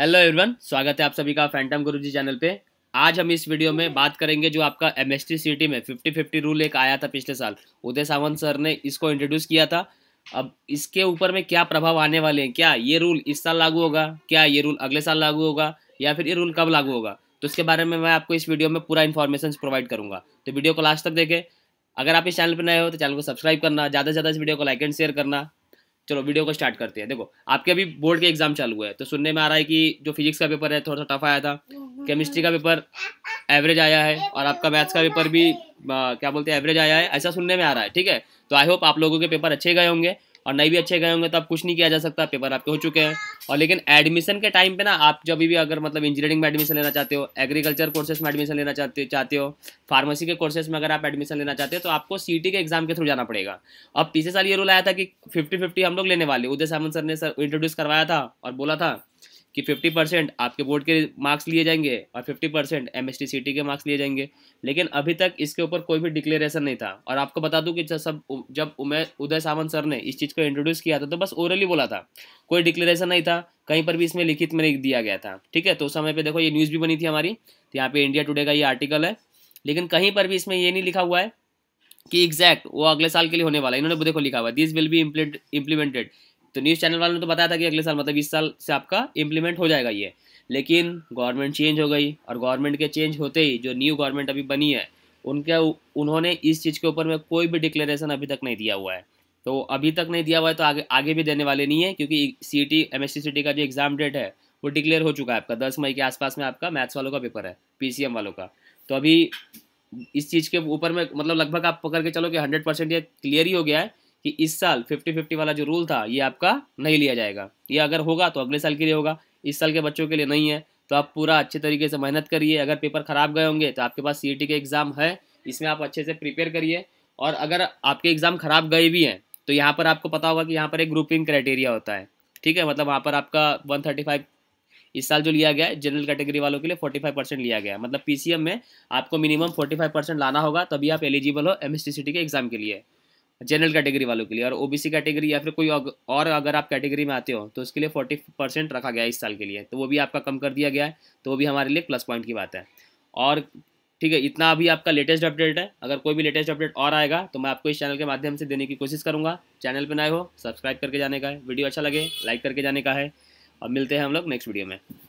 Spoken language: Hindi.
हेलो एवरीवन स्वागत है आप सभी का फैंटम गुरुजी चैनल पे आज हम इस वीडियो में बात करेंगे जो आपका एम एस सिटी में फिफ्टी फिफ्टी रूल एक आया था पिछले साल उदय सावंत सर ने इसको इंट्रोड्यूस किया था अब इसके ऊपर में क्या प्रभाव आने वाले हैं क्या ये रूल इस साल लागू होगा क्या ये रूल अगले साल लागू होगा या फिर ये रूल कब लागू होगा तो इसके बारे में मैं आपको इस वीडियो में पूरा इन्फॉर्मेशन प्रोवाइड करूंगा तो वीडियो को लास्ट तक देखें अगर आप इस चैनल पर नए हो तो चैनल को सब्सक्राइब करना ज़्यादा से ज़्यादा इस वीडियो को लाइक एंड शेयर करना चलो वीडियो को स्टार्ट करते हैं देखो आपके अभी बोर्ड के एग्जाम चालू है तो सुनने में आ रहा है कि जो फिजिक्स का पेपर है थोड़ा सा टफ आया था केमिस्ट्री का पेपर एवरेज आया है और आपका मैथ्स का पेपर भी आ, क्या बोलते हैं एवरेज आया है ऐसा सुनने में आ रहा है ठीक है तो आई होप आप लोगों के पेपर अच्छे गए होंगे और नहीं भी अच्छे गए होंगे तो आप कुछ नहीं किया जा सकता पेपर आपके हो चुके हैं और लेकिन एडमिशन के टाइम पे ना आप जब भी अगर मतलब इंजीनियरिंग में एडमिशन लेना चाहते हो एग्रीकल्चर कोर्सेज में एडमिशन लेना चाहते चाहते हो फार्मेसी के कोर्सेज में अगर आप एडमिशन लेना चाहते हो तो आपको सी के एग्जाम के थ्रू जाना पड़ेगा अब पिछले साल ये रूल आया था कि फिफ्टी फिफ्टी हम लोग लेने वाले उदय सामंत सर ने सर इंट्रोड्यूस करवाया था और बोला था कि 50 परसेंट आपके बोर्ड के मार्क्स लिए जाएंगे और 50 परसेंट एम एस के मार्क्स लिए जाएंगे लेकिन अभी तक इसके ऊपर कोई भी डिक्लेरेशन नहीं था और आपको बता दूं कि सब जब उमेश उदय सावंत सर ने इस चीज़ को इंट्रोड्यूस किया था तो बस ओरली बोला था कोई डिक्लेरेशन नहीं था कहीं पर भी इसमें लिखित में दिया गया था ठीक है तो उस समय पर देखो ये न्यूज़ भी बनी थी हमारी तो यहाँ पर इंडिया टुडे का ये आर्टिकल है लेकिन कहीं पर भी इसमें ये नहीं लिखा हुआ है कि एग्जैक्ट वो अगले साल के लिए होने वाला है इन्होंने देखो लिखा हुआ दिस विल भी इम्प्लीमेंटेड तो न्यूज़ चैनल वालों ने तो बताया था कि अगले साल मतलब इस साल से आपका इम्प्लीमेंट हो जाएगा ये लेकिन गवर्नमेंट चेंज हो गई और गवर्नमेंट के चेंज होते ही जो न्यू गवर्नमेंट अभी बनी है उनके उन्होंने इस चीज़ के ऊपर में कोई भी डिक्लेरेशन अभी तक नहीं दिया हुआ है तो अभी तक नहीं दिया हुआ है तो आगे आगे भी देने वाले नहीं है क्योंकि सी टी एम एस का जो एग्ज़ाम डेट है वो डिक्लेयर हो चुका है आपका दस मई के आसपास में आपका मैथ्स वालों का पेपर है पी वालों का तो अभी इस चीज़ के ऊपर में मतलब लगभग आप पकड़ के चलो कि हंड्रेड परसेंट ये क्लियर ही हो गया है कि इस साल फिफ्टी फिफ्टी वाला जो रूल था ये आपका नहीं लिया जाएगा ये अगर होगा तो अगले साल के लिए होगा इस साल के बच्चों के लिए नहीं है तो आप पूरा अच्छे तरीके से मेहनत करिए अगर पेपर ख़राब गए होंगे तो आपके पास सी e के एग्ज़ाम है इसमें आप अच्छे से प्रिपेयर करिए और अगर आपके एग्ज़ाम ख़राब गए भी हैं तो यहाँ पर आपको पता होगा कि यहाँ पर एक ग्रुपिंग क्राइटेरिया होता है ठीक है मतलब वहाँ पर आपका वन इस साल जो लिया गया है जनरल कैटेगरी वालों के लिए 45 परसेंट लिया गया मतलब पीसीएम में आपको मिनिमम 45 परसेंट लाना होगा तभी आप एलिजिबल हो एम के एग्ज़ाम के लिए जनरल कैटेगरी वालों के लिए और ओबीसी कैटेगरी या फिर कोई और अगर आप कैटेगरी में आते हो तो उसके लिए फोर्टी परसेंट रखा गया है इस साल के लिए तो वो भी आपका कम कर दिया गया है तो वो भी हमारे लिए प्लस पॉइंट की बात है और ठीक है इतना अभी आपका लेटेस्ट अपडेट है अगर कोई भी लेटेस्ट अपडेट और आएगा तो मैं आपको इस चैनल के माध्यम से देने की कोशिश करूँगा चैनल पर नए हो सब्सक्राइब करके जाने का है वीडियो अच्छा लगे लाइक करके जाने का है और मिलते हैं हम लोग नेक्स्ट वीडियो में